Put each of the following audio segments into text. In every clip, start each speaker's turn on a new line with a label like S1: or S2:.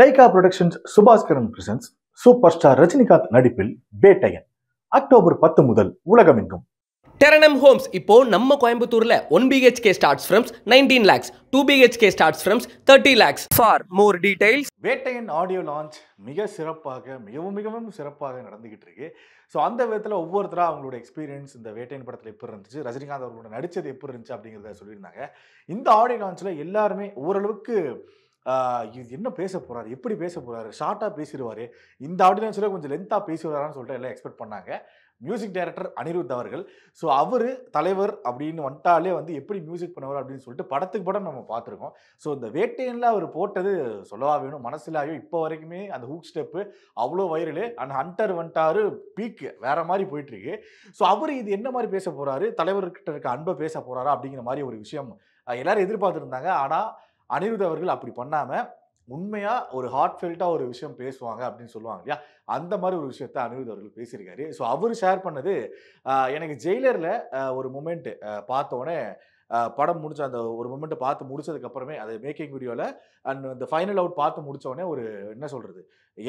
S1: Lyca productions Subaskaran presents super star Rajinikanth நடிப்பில் Vettaiyan October பத்து முதல் உலகமெங்கும் டெரனம் ஹோம்ஸ் இப்போ நம்ம கோயம்புத்தூர்ல one BHK starts from nineteen lakhs two BHK starts from thirty lakhs for more details வேட்டையின் ஆடியோ லான்ச் மிக சிறப்பாக மிகவும் மிகவும் சிறப்பாக நடந்துகிட்டு இருக்கு ஸோ அந்த விதத்தில் ஒவ்வொருத்தராக அவங்களோட எக்ஸ்பீரியன்ஸ் இந்த வேட்டையின் படத்தில் எப்படி இருந்துச்சு ரஜினிகாந்த் அவர்களோட நடித்தது எப்படி இருந்துச்சு அப்படிங்கிறத சொல்லியிருந்தாங்க இந்த ஆடியோ லான்ச்சில் எல்லாருமே ஓரளவுக்கு இது என்ன பேச போகிறாரு எப்படி பேச போகிறாரு ஷார்ட்டாக பேசிடுவார் இந்த ஆடியன்ஸில் கொஞ்சம் லென்த்தாக பேசிடுவாரான்னு சொல்லிட்டு எல்லாம் எக்ஸ்பெக்ட் பண்ணாங்க மியூசிக் டைரக்டர் அனிருத் அவர்கள் ஸோ அவர் தலைவர் அப்படின்னு வந்துட்டாலே வந்து எப்படி மியூசிக் பண்ணுவார் அப்படின்னு சொல்லிட்டு படத்துக்கு படம் நம்ம பார்த்துருக்கோம் ஸோ இந்த வேட்டையனில் அவர் போட்டது சொல்லவா வேணும் மனசிலாயோ இப்போ வரைக்குமே அந்த ஹூக் ஸ்டெப்பு அவ்வளோ வைரலு அண்ட் ஹண்டர் வந்துட்டாரு பீக்கு வேற மாதிரி போயிட்டுருக்கு ஸோ அவர் இது என்ன மாதிரி பேச போகிறாரு தலைவர்கிட்ட இருக்க அன்பை பேச போகிறாரா அப்படிங்கிற மாதிரி ஒரு விஷயம் எல்லாரும் எதிர்பார்த்துருந்தாங்க ஆனால் அனிருத் அவர்கள் அப்படி பண்ணாமல் உண்மையாக ஒரு ஹார்ட்ஃபெல்ட்டாக ஒரு விஷயம் பேசுவாங்க அப்படின்னு சொல்லுவாங்க இல்லையா அந்த மாதிரி ஒரு விஷயத்த அனிருத் அவர்கள் பேசியிருக்காரு ஸோ அவர் ஷேர் பண்ணது எனக்கு ஜெயிலரில் ஒரு மூமெண்ட்டு பார்த்தோன்னே படம் முடிச்ச அந்த ஒரு மூமெண்ட்டை பார்த்து முடிச்சதுக்கப்புறமே அது மேக்கிங் வீடியோவில் அண்ட் அந்த ஃபைனல் அவுட் பார்த்து முடித்தோடனே ஒரு என்ன சொல்கிறது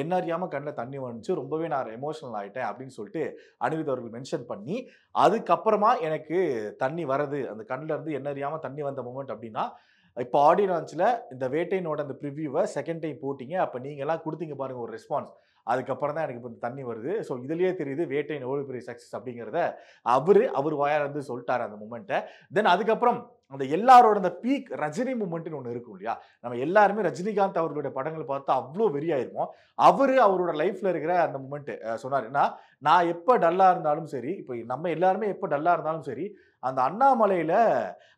S1: என்ன அறியாமல் கண்ணில் தண்ணி வந்துச்சு ரொம்பவே நான் எமோஷனல் ஆகிட்டேன் அப்படின்னு சொல்லிட்டு அனிருத் அவர்கள் மென்ஷன் பண்ணி அதுக்கப்புறமா எனக்கு தண்ணி வரது அந்த கண்ணில் இருந்து என்ன அறியாமல் தண்ணி வந்த மூமெண்ட் அப்படின்னா இப்போ ஆடியோ லான்ச்சில் இந்த வேட்டையினோட அந்த ப்ரிவியூவை செகண்ட் டைம் போட்டிங்க அப்போ நீங்கள்லாம் கொடுத்தீங்க பாருங்கள் ஒரு ரெஸ்பான்ஸ் அதுக்கப்புறம் தான் எனக்கு இப்போ இந்த தண்ணி வருது ஸோ இதுலேயே தெரியுது வேட்டையின் எவ்வளோ பெரிய சக்ஸஸ் அப்படிங்கிறத அவர் அவர் வாயால் வந்து சொல்லிட்டார் அந்த மூமெண்ட்டை தென் அதுக்கப்புறம் அந்த எல்லாரோட அந்த பீக் ரஜினி மூமெண்ட்னு ஒன்று இருக்கும் இல்லையா நம்ம எல்லாருமே ரஜினிகாந்த் அவர்களுடைய படங்கள் பார்த்து அவ்வளோ வெறியாயிருப்போம் அவர் அவரோட லைஃப்பில் இருக்கிற அந்த மூமெண்ட்டு சொன்னார் நான் எப்போ டல்லாக இருந்தாலும் சரி இப்போ நம்ம எல்லாருமே எப்போ டல்லாக இருந்தாலும் சரி அந்த அண்ணாமலையில்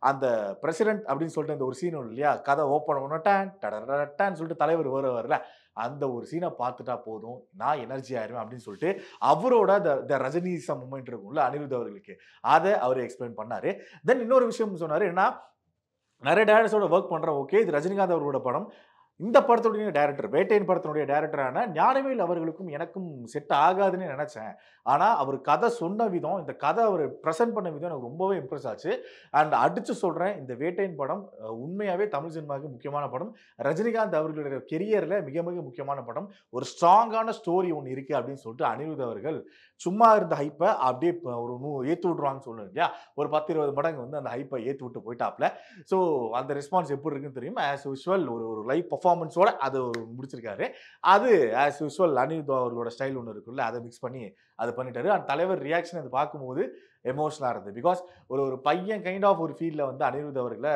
S1: அந்த பிரசிடென்ட் அப்படின்னு சொல்லிட்டு அந்த ஒரு சீன் ஒன்று இல்லையா கதை ஓப்பன் பண்ண டேன் சொல்லிட்டு தலைவர் வரல அந்த ஒரு சீனை பார்த்துட்டா போதும் நான் எனர்ஜி ஆயிருவேன் அப்படின்னு சொல்லிட்டு அவரோட த ரஜினிச மூமெண்ட் இருக்கும்ல அனிருத் அவர்களுக்கு அதை அவர் எக்ஸ்பிளைன் பண்ணார் தென் இன்னொரு விஷயம் சொன்னார் ஏன்னா நிறைய டேரக்டர்ஸோட ஒர்க் பண்ணுறேன் ஓகே இது ரஜினிகாந்த் அவரோட படம் இந்த படத்துடைய டேரக்டர் வேட்டையின் படத்தினுடைய டேரக்டரான ஞானவேல் அவர்களுக்கும் எனக்கும் செட் ஆகாதுன்னு நினச்சேன் ஆனால் அவர் கதை சொன்ன விதம் இந்த கதை அவர் ப்ரெசென்ட் பண்ண விதம் எனக்கு ரொம்பவே இம்ப்ரெஸ் ஆச்சு அண்ட் அடித்து சொல்கிறேன் இந்த வேட்டையின் படம் உண்மையாகவே தமிழ் சினிமாவுக்கு முக்கியமான படம் ரஜினிகாந்த் அவர்களுடைய கெரியரில் மிக மிக முக்கியமான படம் ஒரு ஸ்ட்ராங்கான ஸ்டோரி ஒன்று இருக்குது அப்படின்னு சொல்லிட்டு அனிருத் அவர்கள் சும்மா இருந்த ஹைப்பை அப்படியே ஒரு நூ ஏற்று விட்ருவாங்கன்னு சொல்லணும் இல்லையா ஒரு பத்து இருபது மடங்கு வந்து அந்த ஹைப்பை ஏற்று விட்டு போயிட்டாப்ல ஸோ அந்த ரெஸ்பான்ஸ் எப்படி இருக்குன்னு தெரியும் ஆஸ் யூஸ்வல் ஒரு ஒரு லைவ் பர்ஃபார்மன்ஸோட அது முடிச்சிருக்காரு அது ஆஸ் யூஸ்வல் அனிருத் அவர்களோட ஸ்டைல் ஒன்று இருக்குல்ல அதை மிக்ஸ் பண்ணி அது பண்ணிட்டாரு அந்த தலைவர் ரியாக்ஷன் அது பார்க்கும்போது எமோஷனாக இருந்தது பிகாஸ் ஒரு ஒரு பையன் கைண்ட் ஆஃப் ஒரு ஃபீல்டில் வந்து அனிருத் அவர்களை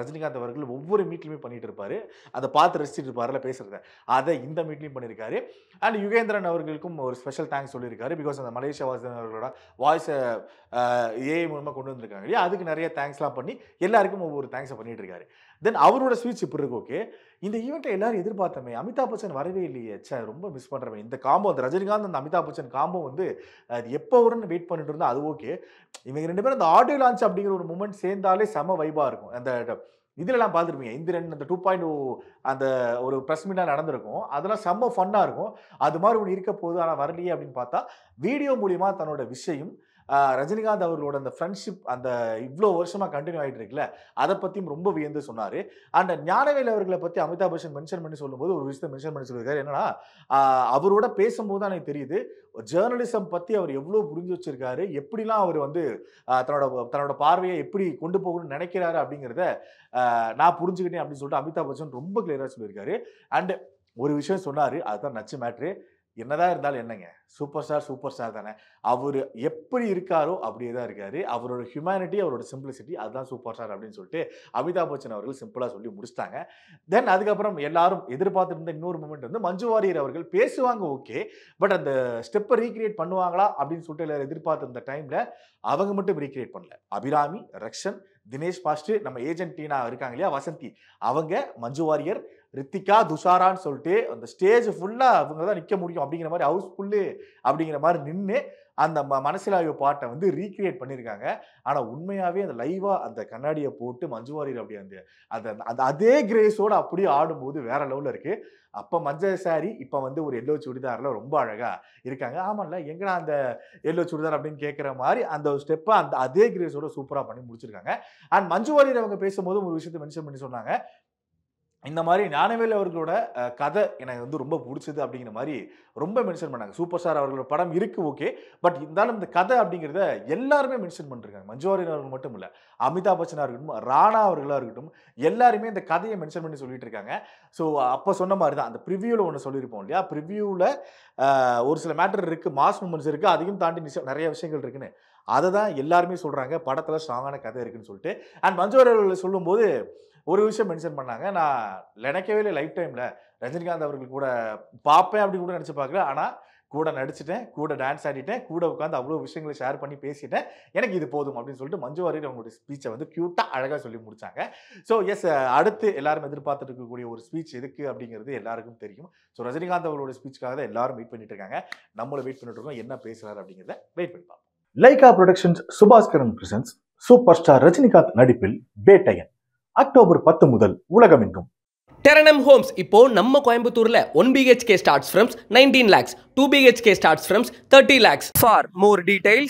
S1: ரஜினிகாந்த் அவர்கள் ஒவ்வொரு மீட்லையுமே பண்ணிட்டு இருப்பாரு அதை பார்த்து ரசிச்சுட்டு இருப்பார்ல பேசுகிறத அதை இந்த மீட்லையும் பண்ணியிருக்காரு அண்ட் யுகேந்திரன் அவர்களுக்கும் ஒரு ஸ்பெஷல் தேங்க்ஸ் சொல்லியிருக்காரு பிகாஸ் அந்த மலேசியா வாசன் அவர்களோட வாய்ஸை ஏஐ மூலமாக கொண்டு வந்திருக்காங்க இல்லையா அதுக்கு நிறைய தேங்க்ஸ்லாம் பண்ணி எல்லாருக்கும் ஒவ்வொரு தேங்க்ஸை பண்ணிட்டு இருக்காரு தென் அவரோட ஸ்பீச் இப்படி இருக்கு ஓகே இந்த ஈவெண்ட்டை எல்லாரும் எதிர்பார்த்தமே அமிதாப் பச்சன் வரவே இல்லையே சே ரொம்ப மிஸ் பண்ணுறமே இந்த காம்போ அந்த ரஜினிகாந்த் அந்த அமிதாப் பச்சன் காம்போ வந்து அது எப்போ வரும்னு வெயிட் பண்ணிட்டு இருந்தால் அது ஓகே இவங்க ரெண்டு பேரும் அந்த ஆடியோ லான்ச் அப்படிங்கிற ஒரு மூமெண்ட் சேர்ந்தாலே செம வைபாக இருக்கும் அந்த இதுலலாம் பார்த்துருப்பீங்க இந்திரன் அந்த டூ பாயிண்ட் oh, அந்த ஒரு ப்ரெஸ் மீட்டாக நடந்திருக்கும் அதெல்லாம் செம்ம ஃபன்னாக இருக்கும் அது மாதிரி ஒன்று இருக்க போது ஆனால் வரலையே அப்படின்னு பார்த்தா வீடியோ மூலியமாக தன்னோட விஷயம் ரஜினிகாந்த் அவர்களோட அந்த ஃப்ரெண்ட்ஷிப் அந்த இவ்வளோ வருஷமாக கண்டினியூ ஆகிட்டு இருக்குல்ல அதை பற்றியும் ரொம்ப வியந்து சொன்னார் அண்ட் ஞானவேல் அவர்களை பற்றி அமிதாப் பச்சன் மென்ஷன் பண்ணி சொல்லும்போது ஒரு விஷயத்தை மென்ஷன் பண்ணி சொல்லியிருக்காரு என்னன்னா அவரோட பேசும்போது தான் எனக்கு தெரியுது ஜேர்னலிசம் பற்றி அவர் எவ்வளோ புரிஞ்சு வச்சிருக்காரு எப்படிலாம் அவர் வந்து தன்னோட தன்னோட பார்வையை எப்படி கொண்டு போகணும்னு நினைக்கிறாரு அப்படிங்கிறத நான் புரிஞ்சுக்கிட்டேன் அப்படின்னு சொல்லிட்டு அமிதாப் பச்சன் ரொம்ப கிளியராக சொல்லியிருக்காரு அண்ட் ஒரு விஷயம் சொன்னார் அதுதான் நச்சு மேட்ரு என்னதான் இருந்தாலும் என்னங்க சூப்பர் ஸ்டார் சூப்பர் ஸ்டார் தானே அவர் எப்படி இருக்காரோ அப்படியே தான் இருக்காரு அவரோட ஹியூமனிட்டி அவரோட சிம்பிளிசிட்டி அதுதான் சூப்பர் ஸ்டார் அப்படின்னு சொல்லிட்டு அமிதாப் பச்சன் அவர்கள் சிம்பிளாக சொல்லி முடிச்சிட்டாங்க தென் அதுக்கப்புறம் எல்லாரும் எதிர்பார்த்துருந்த இன்னொரு மூமெண்ட் வந்து மஞ்சு வாரியர் அவர்கள் பேசுவாங்க ஓகே பட் அந்த ஸ்டெப்பை ரீக்ரியேட் பண்ணுவாங்களா அப்படின்னு சொல்லிட்டு எல்லாரும் எதிர்பார்த்துருந்த டைமில் அவங்க மட்டும் ரீக்ரியேட் பண்ணல அபிராமி ரக்ஷன் தினேஷ் பாஸ்ட் நம்ம ஏஜென்டினா இருக்காங்க இல்லையா வசந்தி அவங்க மஞ்சு வாரியர் ரித்திகா துஷாரான்னு சொல்லிட்டு அந்த ஸ்டேஜ் ஃபுல்லாக அவங்க தான் நிற்க முடியும் அப்படிங்கிற மாதிரி ஹவுஸ் ஃபுல்லு அப்படிங்கிற மாதிரி நின்று அந்த ம மனசிலாய்வு பாட்டை வந்து ரீக்ரியேட் பண்ணியிருக்காங்க ஆனால் உண்மையாகவே அந்த லைவாக அந்த கண்ணாடியை போட்டு மஞ்சுவாரியர் அப்படி அந்த அந்த அந்த அதே கிரேஸோடு அப்படியே ஆடும்போது வேற லெவலில் இருக்குது அப்போ மஞ்ச சாரி இப்போ வந்து ஒரு எல்லோ சுடிதாரில் ரொம்ப அழகாக இருக்காங்க ஆமாம்ல எங்கடா அந்த எல்லோ சுடிதார் அப்படின்னு கேட்குற மாதிரி அந்த ஸ்டெப்பை அந்த அதே கிரேஸோடு சூப்பராக பண்ணி முடிச்சிருக்காங்க அண்ட் மஞ்சுவாரியர் அவங்க பேசும்போது ஒரு விஷயத்தை மென்ஷன் பண்ணி சொன்னாங்க இந்த மாதிரி ஞானவேல் அவர்களோட கதை எனக்கு வந்து ரொம்ப பிடிச்சது அப்படிங்கிற மாதிரி ரொம்ப மென்ஷன் பண்ணாங்க சூப்பர் ஸ்டார் அவர்களோட படம் இருக்குது ஓகே பட் இருந்தாலும் இந்த கதை அப்படிங்கிறத எல்லாருமே மென்ஷன் பண்ணிருக்காங்க மஞ்சுவாரியன் அவர்கள் மட்டும் இல்லை அமிதாப் பச்சனாக இருக்கட்டும் ராணா அவர்களாக இருக்கட்டும் எல்லாருமே இந்த கதையை மென்ஷன் பண்ணி சொல்லிட்டு இருக்காங்க ஸோ அப்போ சொன்ன மாதிரி தான் அந்த ப்ரிவியூவில் ஒன்று சொல்லியிருப்போம் இல்லையா ப்ரிவியூவில் ஒரு சில மேட்டர் இருக்குது மாஸ் மூமெண்ட்ஸ் இருக்குது அதையும் தாண்டி நிறைய விஷயங்கள் இருக்குன்னு அதை தான் எல்லாருமே சொல்கிறாங்க படத்தில் ஸ்ட்ராங்கான கதை இருக்குன்னு சொல்லிட்டு அண்ட் மஞ்சுவாரியர்கள் சொல்லும்போது ஒரு விஷயம் மென்ஷன் பண்ணாங்க நான் நினைக்கவே இல்லை லைஃப் டைமில் ரஜினிகாந்த் அவர்கள் கூட பார்ப்பேன் அப்படி கூட நினச்சி பார்க்கல ஆனால் கூட நடிச்சிட்டேன் கூட டான்ஸ் ஆடிட்டேன் கூட உட்காந்து அவ்வளோ விஷயங்களை ஷேர் பண்ணி பேசிட்டேன் எனக்கு இது போதும் அப்படின்னு சொல்லிட்டு மஞ்சு வாரியர் அவங்களுடைய ஸ்பீச்சை வந்து க்யூட்டாக அழகாக சொல்லி முடிச்சாங்க ஸோ எஸ் அடுத்து எல்லாரும் எதிர்பார்த்துட்டு இருக்கக்கூடிய ஒரு ஸ்பீச் எதுக்கு அப்படிங்கிறது எல்லாருக்கும் தெரியும் ஸோ ரஜினிகாந்த் அவர்களுடைய ஸ்பீச்சுக்காக தான் எல்லாரும் வெயிட் பண்ணிட்டு இருக்காங்க நம்மளை வெயிட் பண்ணிட்டு இருக்கோம் என்ன பேசுகிறாரு அப்படிங்கிறத வெயிட் பண்ணி பார்ப்போம் Lyca productions Subaskaran presents super star Rajinikanth நடிப்பில் பேட்டையன் அக்டோபர் பத்து முதல் உலகமெங்கும் டெரனம் ஹோம்ஸ் இப்போ நம்ம கோயம்புத்தூர்ல one BHK starts from nineteen lakhs two BHK starts from thirty lakhs for more details